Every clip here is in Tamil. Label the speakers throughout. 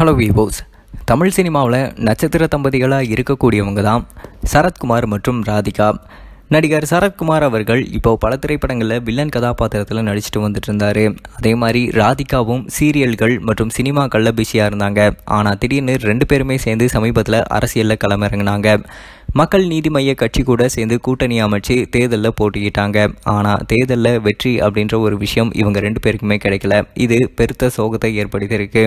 Speaker 1: ஹலோ விவோஸ் தமிழ் சினிமாவில் நட்சத்திர தம்பதிகளாக இருக்கக்கூடியவங்க தான் சரத்குமார் மற்றும் ராதிகா நடிகர் சரத்குமார் அவர்கள் இப்போது பல திரைப்படங்களில் வில்லன் கதாபாத்திரத்தில் நடிச்சுட்டு வந்துட்டு இருந்தார் அதே மாதிரி ராதிகாவும் சீரியல்கள் மற்றும் சினிமாக்களில் பிஸியாக இருந்தாங்க ஆனால் திடீர்னு ரெண்டு பேருமே சேர்ந்து சமீபத்தில் அரசியலில் களமிறங்கினாங்க மக்கள் நீதி மைய கட்சி கூட சேர்ந்து கூட்டணி அமைச்சு தேர்தலில் போட்டிக்கிட்டாங்க ஆனால் தேர்தலில் வெற்றி அப்படின்ற ஒரு விஷயம் இவங்க ரெண்டு பேருக்குமே கிடைக்கல இது பெருத்த சோகத்தை ஏற்படுத்தியிருக்கு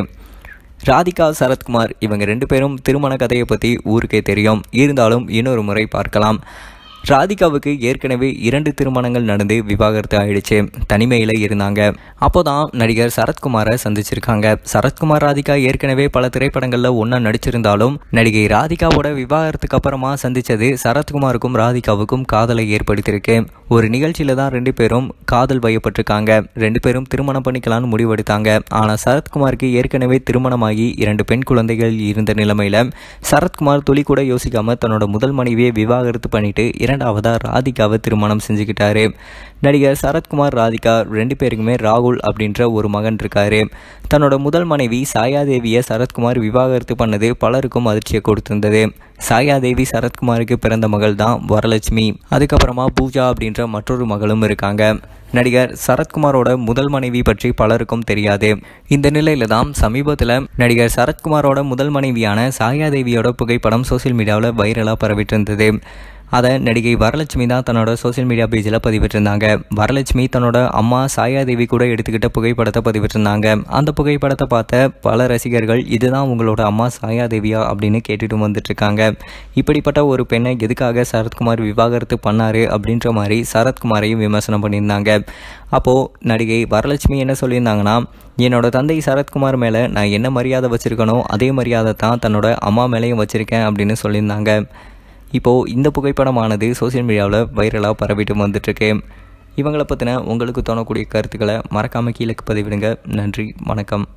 Speaker 1: ராதிகா சரத்குமார் இவங்க ரெண்டு பேரும் திருமண கதையை பற்றி ஊருக்கே தெரியும் இருந்தாலும் இன்னொரு முறை பார்க்கலாம் ராதிகாவுக்கு ஏற்கனவே இரண்டு திருமணங்கள் நடந்து விவாகரத்து ஆயிடுச்சு தனிமையில் இருந்தாங்க அப்போதான் நடிகர் சரத்குமாரை சந்திச்சிருக்காங்க சரத்குமார் ராதிகா ஏற்கனவே பல திரைப்படங்களில் ஒன்றா நடிச்சிருந்தாலும் நடிகை ராதிகாவோட விவாகரத்துக்கு அப்புறமா சந்தித்தது சரத்குமாருக்கும் ராதிகாவுக்கும் காதலை ஏற்படுத்தியிருக்கு ஒரு நிகழ்ச்சியில் தான் ரெண்டு பேரும் காதல் வயப்பட்டிருக்காங்க ரெண்டு பேரும் திருமணம் பண்ணிக்கலாம்னு முடிவெடுத்தாங்க ஆனால் சரத்குமாருக்கு ஏற்கனவே திருமணமாகி இரண்டு பெண் குழந்தைகள் இருந்த நிலைமையில் சரத்குமார் துளி கூட யோசிக்காமல் தன்னோட முதல் மனைவியை விவாகரத்து பண்ணிட்டு இரண்டு செகண்ட் தான் ராதிகாவை திருமணம் செஞ்சுக்கிட்டாரு நடிகர் சரத்குமார் ராதிகா ரெண்டு பேருக்குமே ராகுல் அப்படின்ற ஒரு மகன் இருக்காரு தன்னோட முதல் மனைவி சாயாதேவியை சரத்குமார் விவாகரத்து பண்ணது பலருக்கும் அதிர்ச்சியை கொடுத்திருந்தது சாயாதேவி சரத்குமாருக்கு பிறந்த மகள் தான் வரலட்சுமி அதுக்கப்புறமா பூஜா அப்படின்ற மற்றொரு மகளும் இருக்காங்க நடிகர் சரத்குமாரோட முதல் மனைவி பற்றி பலருக்கும் தெரியாது இந்த நிலையில தான் சமீபத்தில் நடிகர் சரத்குமாரோட முதல் மனைவியான சாயாதேவியோட புகைப்படம் சோசியல் மீடியாவில் வைரலாக பரவிட்டு இருந்தது அதை நடிகை வரலட்சுமி தான் தன்னோட சோசியல் மீடியா பேஜில் பதிவிட்டிருந்தாங்க வரலட்சுமி தன்னோட அம்மா சாயாதேவி கூட எடுத்துக்கிட்ட புகைப்படத்தை பதிவிட்டிருந்தாங்க அந்த புகைப்படத்தை பார்த்த பல ரசிகர்கள் இதுதான் உங்களோட அம்மா சாயாதேவியா அப்படின்னு கேட்டுட்டு வந்துட்டுருக்காங்க இப்படிப்பட்ட ஒரு பெண்ணை எதுக்காக சரத்குமார் விவாகரத்து பண்ணார் அப்படின்ற மாதிரி சரத்குமாரையும் விமர்சனம் பண்ணியிருந்தாங்க அப்போது நடிகை வரலட்சுமி என்ன சொல்லியிருந்தாங்கன்னா என்னோட தந்தை சரத்குமார் மேலே நான் என்ன மரியாதை வச்சுருக்கனோ அதே மரியாதை தான் தன்னோட அம்மா மேலேயும் வச்சுருக்கேன் அப்படின்னு சொல்லியிருந்தாங்க இப்போது இந்த புகைப்படமானது சோசியல் மீடியாவில் வைரலாக பரவிட்டு வந்துட்டுருக்கு இவங்களை பற்றின உங்களுக்கு தோணக்கூடிய கருத்துக்களை மறக்காமல் கீழே பதிவிடுங்க நன்றி வணக்கம்